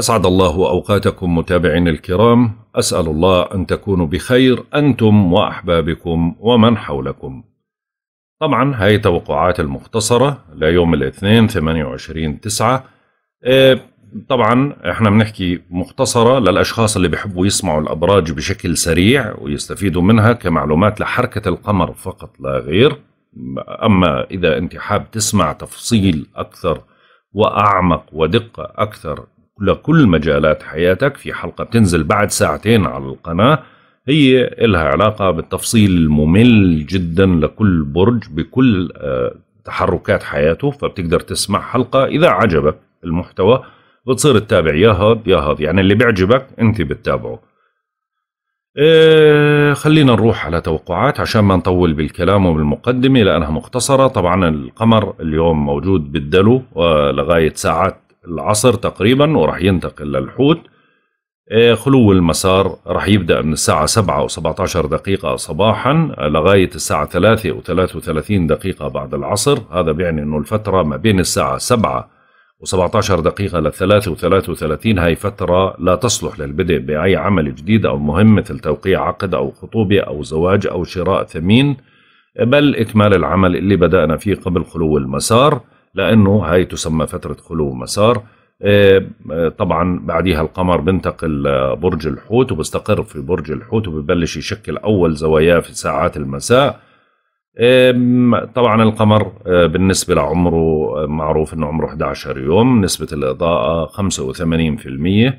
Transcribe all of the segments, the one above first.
أسعد الله أوقاتكم متابعين الكرام أسأل الله أن تكونوا بخير أنتم وأحبابكم ومن حولكم طبعا هاي توقعات المختصرة ليوم الاثنين 28 9 آه، طبعا احنا بنحكي مختصرة للأشخاص اللي بيحبوا يسمعوا الأبراج بشكل سريع ويستفيدوا منها كمعلومات لحركة القمر فقط لا غير أما إذا أنت حاب تسمع تفصيل أكثر وأعمق ودقة أكثر لكل مجالات حياتك في حلقة بتنزل بعد ساعتين على القناة هي إلها علاقة بالتفصيل الممل جدا لكل برج بكل آه، تحركات حياته فبتقدر تسمع حلقة إذا عجبك المحتوى بتصير تتابع يا هذا يا هذا يعني اللي بيعجبك أنت بتتابعه إيه خلينا نروح على توقعات عشان ما نطول بالكلام وبالمقدمة لأنها مختصرة طبعا القمر اليوم موجود بالدلو لغاية ساعات العصر تقريبا وراح ينتقل للحوت آه، خلو المسار راح يبدأ من الساعة 7 و17 دقيقة صباحا لغاية الساعة 3 و33 دقيقة بعد العصر هذا بيعني أنه الفترة ما بين الساعة 7 و17 دقيقة لل3 و33 هاي فترة لا تصلح للبدء بأي عمل جديد أو مهم مثل توقيع عقد أو خطوبة أو زواج أو شراء ثمين بل إكمال العمل اللي بدأنا فيه قبل خلو المسار لأنه هاي تسمى فترة خلو مسار آه، آه، طبعا بعديها القمر بنتقل برج الحوت وبستقر في برج الحوت وببلش يشكل أول زواياه في ساعات المساء طبعا القمر آه، بالنسبة لعمره معروف أنه عمره 11 يوم نسبة الإضاءة 85%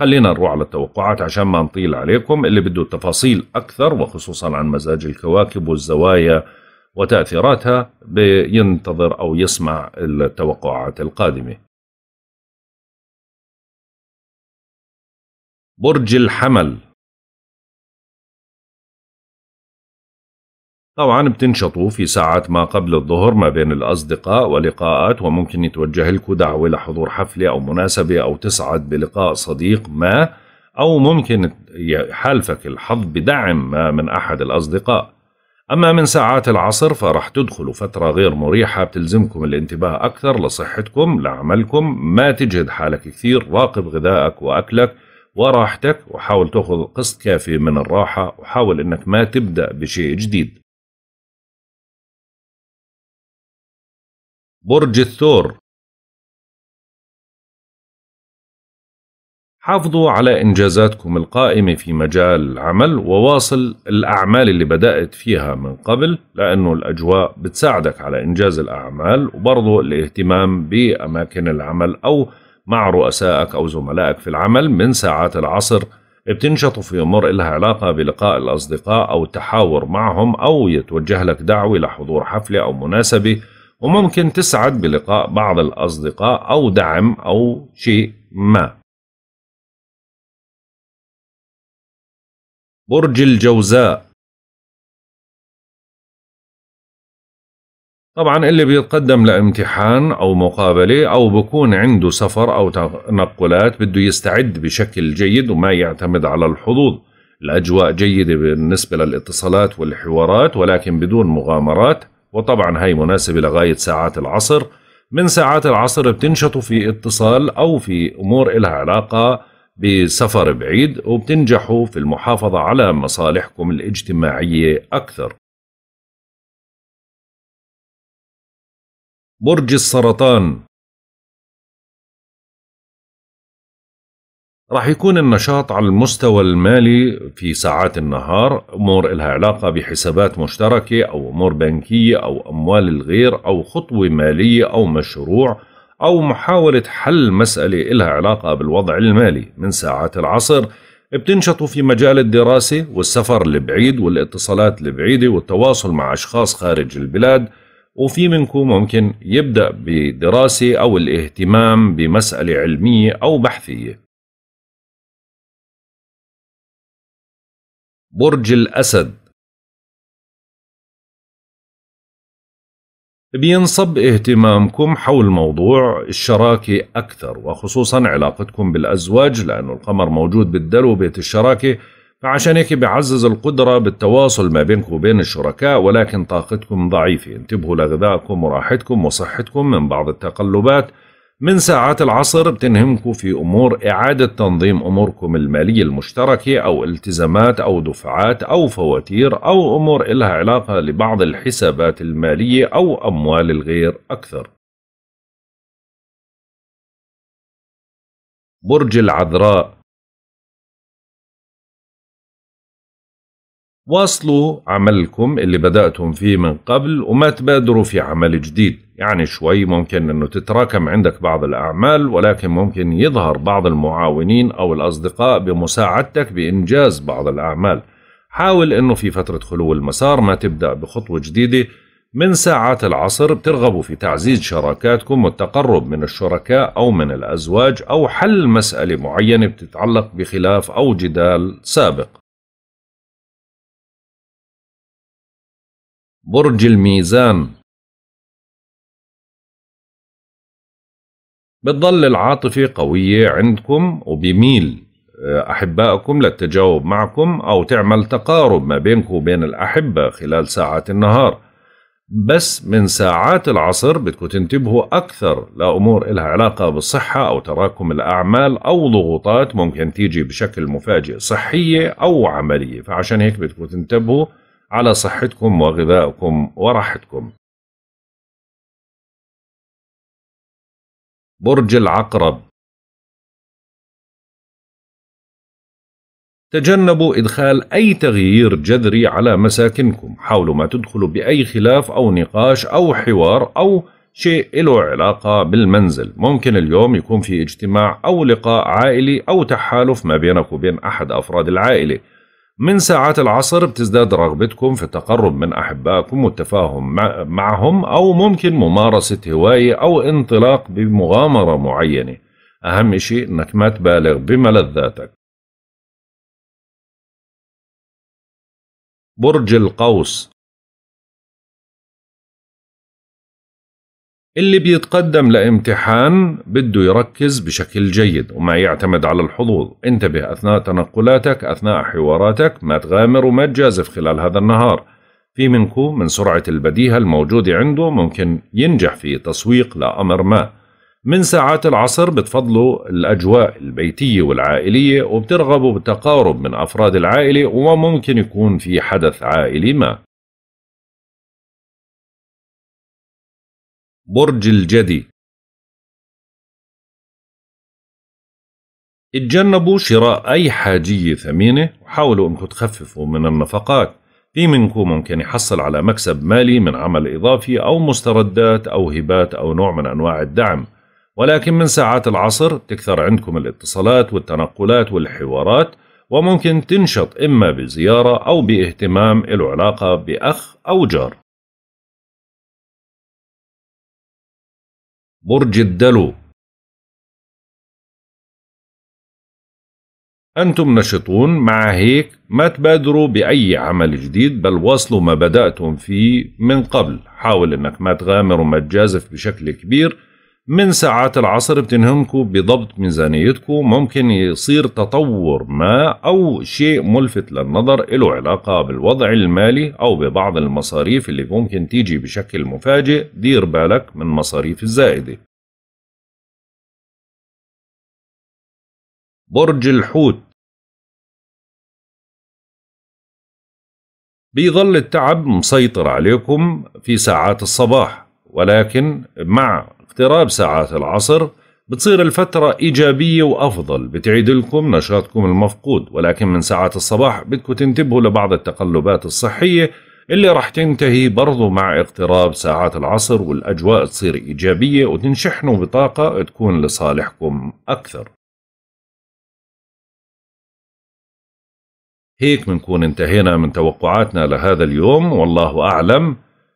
خلينا نروح على التوقعات عشان ما نطيل عليكم اللي بده تفاصيل أكثر وخصوصا عن مزاج الكواكب والزوايا وتأثيراتها بينتظر أو يسمع التوقعات القادمة برج الحمل طبعا بتنشطوا في ساعات ما قبل الظهر ما بين الأصدقاء ولقاءات وممكن يتوجه لكم دعوة لحضور حفلة أو مناسبة أو تسعد بلقاء صديق ما أو ممكن يحالفك الحظ بدعم ما من أحد الأصدقاء أما من ساعات العصر فرح تدخلوا فترة غير مريحة بتلزمكم الانتباه أكثر لصحتكم لعملكم ما تجهد حالك كثير راقب غذائك وأكلك وراحتك وحاول تأخذ قسط كافي من الراحة وحاول أنك ما تبدأ بشيء جديد برج الثور حافظوا على إنجازاتكم القائمة في مجال العمل وواصل الأعمال اللي بدأت فيها من قبل لأنه الأجواء بتساعدك على إنجاز الأعمال وبرضو الاهتمام بأماكن العمل أو مع رؤسائك أو زملائك في العمل من ساعات العصر بتنشطوا في أمور إلها علاقة بلقاء الأصدقاء أو التحاور معهم أو يتوجه لك دعوة لحضور حفلة أو مناسبة وممكن تسعد بلقاء بعض الأصدقاء أو دعم أو شيء ما برج الجوزاء طبعا اللي بيتقدم لامتحان أو مقابلة أو بكون عنده سفر أو تنقلات بده يستعد بشكل جيد وما يعتمد على الحظوظ الأجواء جيدة بالنسبة للاتصالات والحوارات ولكن بدون مغامرات وطبعا هي مناسبة لغاية ساعات العصر من ساعات العصر بتنشطوا في اتصال أو في أمور إلها علاقة بسفر بعيد وبتنجحوا في المحافظة على مصالحكم الاجتماعية أكثر برج السرطان راح يكون النشاط على المستوى المالي في ساعات النهار أمور إلها علاقة بحسابات مشتركة أو أمور بنكية أو أموال الغير أو خطوة مالية أو مشروع أو محاولة حل مسألة إلها علاقة بالوضع المالي من ساعات العصر بتنشطوا في مجال الدراسة والسفر البعيد والاتصالات البعيدة والتواصل مع أشخاص خارج البلاد وفي منكم ممكن يبدأ بدراسة أو الاهتمام بمسألة علمية أو بحثية برج الأسد بينصب اهتمامكم حول موضوع الشراكة أكثر وخصوصا علاقتكم بالأزواج لأن القمر موجود بالدلو بيت الشراكة فعشان هيك بيعزز القدرة بالتواصل ما بينكم وبين الشركاء ولكن طاقتكم ضعيفة انتبهوا لغذائكم وراحتكم وصحتكم من بعض التقلبات من ساعات العصر بتنهمكم في أمور إعادة تنظيم أموركم المالية المشتركة أو التزامات أو دفعات أو فواتير أو أمور إلها علاقة لبعض الحسابات المالية أو أموال الغير أكثر برج العذراء واصلوا عملكم اللي بدأتم فيه من قبل وما تبادروا في عمل جديد يعني شوي ممكن أنه تتراكم عندك بعض الأعمال ولكن ممكن يظهر بعض المعاونين أو الأصدقاء بمساعدتك بإنجاز بعض الأعمال حاول أنه في فترة خلو المسار ما تبدأ بخطوة جديدة من ساعات العصر بترغبوا في تعزيز شراكاتكم والتقرب من الشركاء أو من الأزواج أو حل مسألة معينة بتتعلق بخلاف أو جدال سابق برج الميزان بتضل العاطفة قوية عندكم وبميل آه، أحبائكم للتجاوب معكم أو تعمل تقارب ما بينكم وبين الأحبة خلال ساعات النهار بس من ساعات العصر بدكم تنتبهوا أكثر لأمور إلها علاقة بالصحة أو تراكم الأعمال أو ضغوطات ممكن تيجي بشكل مفاجئ صحية أو عملية فعشان هيك بدكم تنتبهوا على صحتكم وغذائكم وراحتكم برج العقرب تجنبوا إدخال أي تغيير جذري على مساكنكم حاولوا ما تدخلوا بأي خلاف أو نقاش أو حوار أو شيء له علاقة بالمنزل ممكن اليوم يكون في اجتماع أو لقاء عائلي أو تحالف ما بينك وبين أحد أفراد العائلة من ساعات العصر بتزداد رغبتكم في التقرب من أحبائكم والتفاهم معهم أو ممكن ممارسة هواية أو انطلاق بمغامرة معينة أهم شيء أنك ما تبالغ بملذاتك برج القوس اللي بيتقدم لامتحان بده يركز بشكل جيد وما يعتمد على الحظوظ انتبه أثناء تنقلاتك أثناء حواراتك ما تغامر وما تجازف خلال هذا النهار في منكم من سرعة البديهة الموجودة عنده ممكن ينجح في تسويق لأمر ما من ساعات العصر بتفضلوا الأجواء البيتية والعائلية وبترغبوا بالتقارب من أفراد العائلة وممكن يكون في حدث عائلي ما برج الجدي اتجنبوا شراء أي حاجية ثمينة وحاولوا أنكم تخففوا من النفقات في منكم ممكن يحصل على مكسب مالي من عمل إضافي أو مستردات أو هبات أو نوع من أنواع الدعم ولكن من ساعات العصر تكثر عندكم الاتصالات والتنقلات والحوارات وممكن تنشط إما بزيارة أو باهتمام له علاقة بأخ أو جار برج الدلو أنتم نشطون مع هيك ما تبادروا بأي عمل جديد بل واصلوا ما بدأتم فيه من قبل حاول أنك ما تغامر وما تجازف بشكل كبير من ساعات العصر بتنهمكوا بضبط ميزانيتكم ممكن يصير تطور ما أو شيء ملفت للنظر له علاقة بالوضع المالي أو ببعض المصاريف اللي ممكن تيجي بشكل مفاجئ دير بالك من مصاريف الزائدة برج الحوت بيظل التعب مسيطر عليكم في ساعات الصباح ولكن مع اقتراب ساعات العصر بتصير الفترة إيجابية وأفضل بتعيد لكم نشاطكم المفقود ولكن من ساعات الصباح بدكم تنتبهوا لبعض التقلبات الصحية اللي راح تنتهي برضو مع اقتراب ساعات العصر والأجواء تصير إيجابية وتنشحنوا بطاقة تكون لصالحكم أكثر هيك بنكون انتهينا من توقعاتنا لهذا اليوم والله أعلم